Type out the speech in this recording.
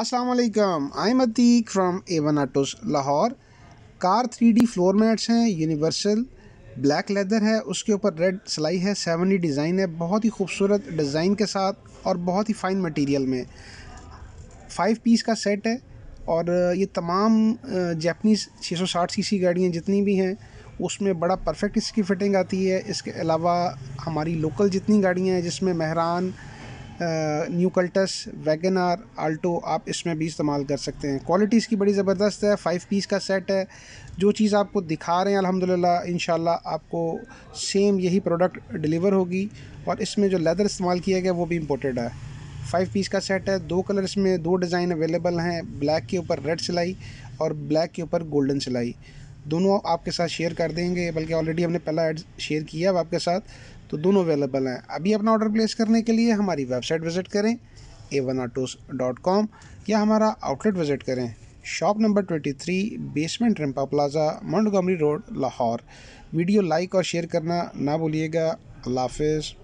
असलकम I am Atiq from Avon autos Lahore car three D floor mats हैं universal black leather है उसके ऊपर रेड सिलाई है सेवन डी डिज़ाइन है बहुत ही खूबसूरत डिज़ाइन के साथ और बहुत ही फाइन मटेरियल में फाइव पीस का सेट है और ये तमाम जैपनीज़ 660 सीसी गाड़ियाँ जितनी भी हैं उसमें बड़ा परफेक्ट इसकी फ़िटिंग आती है इसके अलावा हमारी लोकल जितनी गाड़ियाँ हैं जिसमें Mehran new Cultus wagon R Alto आप इसमें भी इस्तेमाल कर सकते हैं क्वालिटी इसकी बड़ी ज़बरदस्त है फ़ाइव पीस का सेट है जो चीज़ आपको दिखा रहे हैं अल्हम्दुलिल्लाह इन आपको सेम यही प्रोडक्ट डिलीवर होगी और इसमें जो लेदर इस्तेमाल किया गया वो भी इम्पोर्टेड है फाइव पीस का सेट है दो कलर इसमें दो डिज़ाइन अवेलेबल हैं ब्लैक के ऊपर रेड सिलाई और ब्लैक के ऊपर गोल्डन सिलाई दोनों आपके साथ शेयर कर देंगे बल्कि ऑलरेडी हमने पहला एड शेयर किया अब आपके साथ तो दोनों अवेलेबल हैं अभी अपना ऑर्डर प्लेस करने के लिए हमारी वेबसाइट विज़िट करें ए वन डॉट कॉम या हमारा आउटलेट विज़िट करें shop number twenty three basement Rimpa plaza Montgomery road Lahore video like और शेयर करना ना भूलिएगा अल्लाह हाफिज़